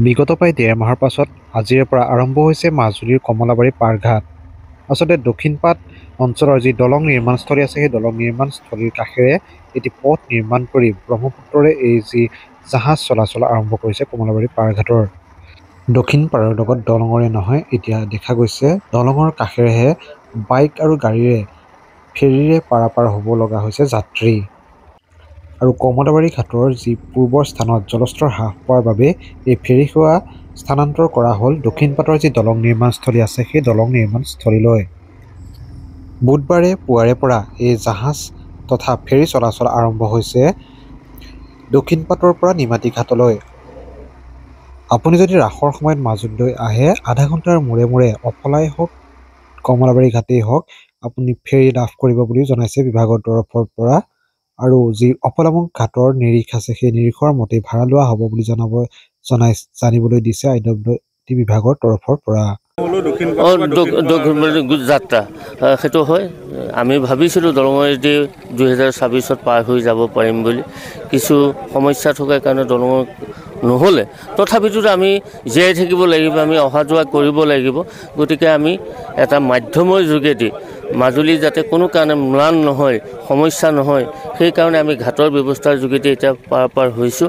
বিগত প্ৰায় ডেৰ মাহৰ পাছত আজিৰে পৰা আৰম্ভ হৈছে মাজুলীৰ কমলাবাৰী পাৰঘাট আচলতে দক্ষিণপাট অঞ্চলৰ যি দলং নিৰ্মাণস্থলী আছে সেই দলং নিৰ্মাণস্থলীৰ কাষেৰে এটি পথ নিৰ্মাণ কৰি ব্ৰহ্মপুত্ৰৰে এই যি জাহাজ চলাচল আৰম্ভ কৰিছে কমলাবাৰী পাৰঘাটৰ দক্ষিণ পাৰৰ লগত দলঙৰে নহয় এতিয়া দেখা গৈছে দলঙৰ কাষেৰেহে বাইক আৰু গাড়ীৰে ফেৰীৰে পাৰাপাৰ হ'ব লগা হৈছে যাত্ৰী আৰু কমলাবাৰী ঘাটৰ যি পূৰ্বৰ স্থানত জলস্তৰ হ্ৰাস পোৱাৰ বাবে এই ফেৰী সেৱা স্থানান্তৰ কৰা হ'ল দক্ষিণপাটৰ যি দলং নিৰ্মাণস্থলী আছে সেই দলং নিৰ্মাণস্থলীলৈ বুধবাৰে পুৱাৰে পৰা এই জাহাজ তথা ফেৰী চলাচল আৰম্ভ হৈছে দক্ষিণপাটৰ পৰা নিমাতী ঘাটলৈ আপুনি যদি ৰাসৰ সময়ত মাজুলীলৈ আহে আধা ঘণ্টাৰ মূৰে মূৰে অফলাই হওক কমলাবাৰী ঘাটেই হওক আপুনি ফেৰী লাভ কৰিব বুলিও জনাইছে বিভাগৰ তৰফৰ পৰা আৰু যি অপলামক ঘাটৰ নিৰীখ আছে সেই নিৰীখৰ মতে ভাড়া লোৱা হ'ব বুলি জনাব জনাই জানিবলৈ দিছে আই ডব্লিউ টি বিভাগৰ তৰফৰ পৰা যাত্ৰা সেইটো হয় আমি ভাবিছিলোঁ দলঙৰ এটি দুহেজাৰ ছাব্বিছত পাৰ হৈ যাব পাৰিম বুলি কিছু সমস্যা থকাৰ কাৰণে দলঙৰ নহ'লে তথাপিতো আমি জীয়াই থাকিব লাগিব আমি অহা যোৱা কৰিব লাগিব গতিকে আমি এটা মাধ্যমৰ যোগেদি মাজুলী যাতে কোনো কাৰণে ম্লান নহয় সমস্যা নহয় সেইকাৰণে আমি ঘাটৰ ব্যৱস্থাৰ যোগেদি এতিয়া পাৰ পাৰ হৈছোঁ